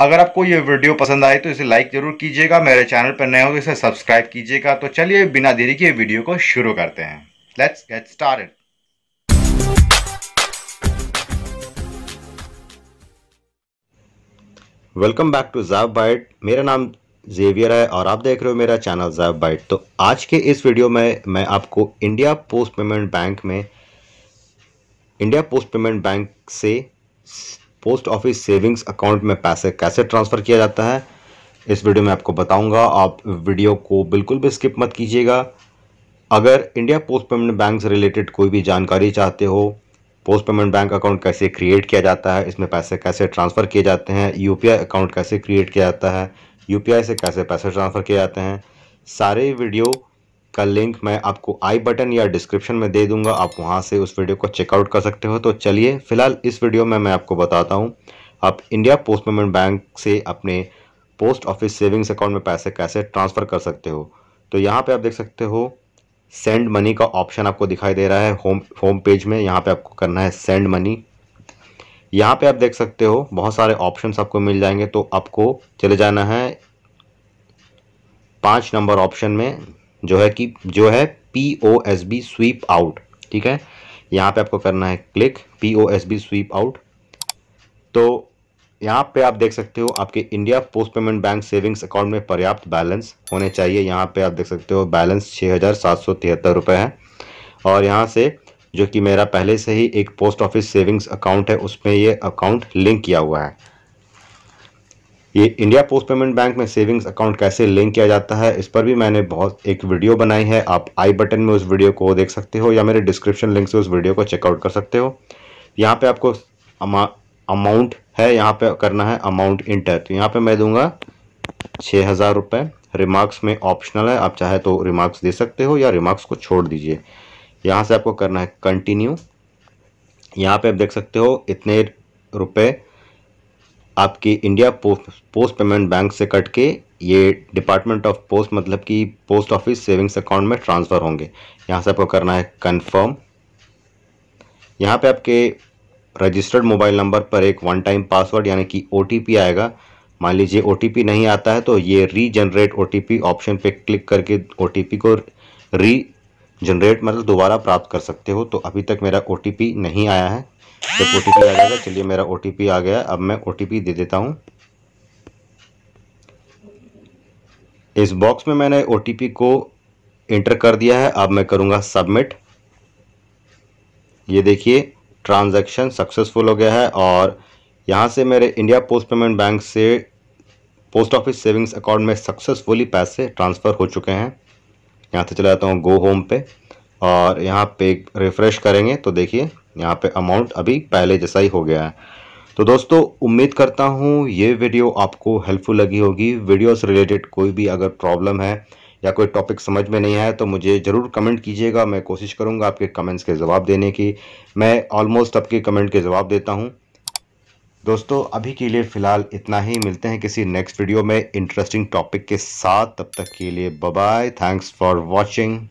अगर आपको ये वीडियो पसंद आए तो इसे लाइक जरूर कीजिएगा मेरे चैनल पर नए हो तो इसे सब्सक्राइब कीजिएगा तो चलिए बिना देरी के वीडियो को शुरू करते हैं let's get start welcome back to Jab Byte मेरा नाम जेवियर है और आप देख रहे हो मेरा चैनल जैब बाइट तो आज के इस वीडियो में मैं आपको इंडिया पोस्ट पेमेंट बैंक में इंडिया पोस्ट पेमेंट बैंक से पोस्ट ऑफिस सेविंग्स अकाउंट में पैसे कैसे ट्रांसफ़र किया जाता है इस वीडियो में आपको बताऊंगा आप वीडियो को बिल्कुल भी स्किप मत कीजिएगा अगर इंडिया पोस्ट पेमेंट बैंक से रिलेटेड कोई भी जानकारी चाहते हो पोस्ट पेमेंट बैंक अकाउंट कैसे क्रिएट किया जाता है इसमें पैसे कैसे ट्रांसफ़र किए जाते हैं यू अकाउंट कैसे क्रिएट किया जाता है यू से कैसे पैसे ट्रांसफ़र किए जाते हैं सारे वीडियो इसका लिंक मैं आपको आई बटन या डिस्क्रिप्शन में दे दूंगा आप वहां से उस वीडियो को चेकआउट कर सकते हो तो चलिए फिलहाल इस वीडियो में मैं आपको बताता हूँ आप इंडिया पोस्ट पेमेंट बैंक से अपने पोस्ट ऑफिस सेविंग्स अकाउंट में पैसे कैसे ट्रांसफ़र कर सकते हो तो यहाँ पे आप देख सकते हो सेंड मनी का ऑप्शन आपको दिखाई दे रहा है होम होम पेज में यहाँ पे आपको करना है सेंड मनी यहाँ पे आप देख सकते हो बहुत सारे ऑप्शंस आपको मिल जाएंगे तो आपको चले जाना है पांच नंबर ऑप्शन में जो है कि जो है P O S B sweep out ठीक है यहाँ पे आपको करना है click P O S B sweep out तो यहाँ पे आप देख सकते हो आपके India post payment bank savings account में पर्याप्त बैलेंस होने चाहिए यहाँ पे आप देख सकते हो बैलेंस छः हज़ार सात सौ तिहत्तर रुपये है और यहाँ से जो कि मेरा पहले से ही एक पोस्ट ऑफिस सेविंग्स अकाउंट है उसमें ये अकाउंट लिंक किया हुआ है ये इंडिया पोस्ट पेमेंट बैंक में सेविंग्स अकाउंट कैसे लिंक किया जाता है इस पर भी मैंने बहुत एक वीडियो बनाई है आप आई बटन में उस वीडियो को देख सकते हो या मेरे डिस्क्रिप्शन लिंक से उस वीडियो को चेकआउट कर सकते हो यहाँ पे आपको अमाउंट है यहाँ पे करना है अमाउंट इंटर तो यहाँ पे मैं दूंगा छः हज़ार रुपये रिमार्क्स में ऑप्शनल है आप चाहे तो रिमार्क्स दे सकते हो या रिमार्क्स को छोड़ दीजिए यहाँ से आपको करना है कंटिन्यू यहाँ पे आप देख सकते हो इतने रुपए आपकी इंडिया पोस्ट पेमेंट बैंक से कट के ये डिपार्टमेंट ऑफ पोस्ट मतलब कि पोस्ट ऑफिस सेविंग्स अकाउंट में ट्रांसफ़र होंगे यहाँ से आपको करना है कन्फर्म यहाँ पे आपके रजिस्टर्ड मोबाइल नंबर पर एक वन टाइम पासवर्ड यानी कि ओ आएगा मान लीजिए ओ नहीं आता है तो ये रीजनरेट ओ ऑप्शन पे क्लिक करके ओ को री जनरेट मतलब दोबारा प्राप्त कर सकते हो तो अभी तक मेरा ओ नहीं आया है जब ओ आ जाएगा चलिए मेरा ओ आ गया अब मैं ओ दे देता हूँ इस बॉक्स में मैंने ओ को इंटर कर दिया है अब मैं करूँगा सबमिट ये देखिए ट्रांजैक्शन सक्सेसफुल हो गया है और यहाँ से मेरे इंडिया पोस्ट पेमेंट बैंक से पोस्ट ऑफिस सेविंग्स अकाउंट में सक्सेसफुली पैसे ट्रांसफ़र हो चुके हैं यहाँ से चला जाता हूँ गो होम पे और यहाँ पे रिफ़्रेश करेंगे तो देखिए यहाँ पे अमाउंट अभी पहले जैसा ही हो गया है तो दोस्तों उम्मीद करता हूँ ये वीडियो आपको हेल्पफुल लगी होगी वीडियो से रिलेटेड कोई भी अगर प्रॉब्लम है या कोई टॉपिक समझ में नहीं आया तो मुझे ज़रूर कमेंट कीजिएगा मैं कोशिश करूँगा आपके कमेंट्स के जवाब देने की मैं ऑलमोस्ट आपके कमेंट के जवाब देता हूँ दोस्तों अभी के लिए फ़िलहाल इतना ही मिलते हैं किसी नेक्स्ट वीडियो में इंटरेस्टिंग टॉपिक के साथ तब तक के लिए बाय थैंक्स फॉर वॉचिंग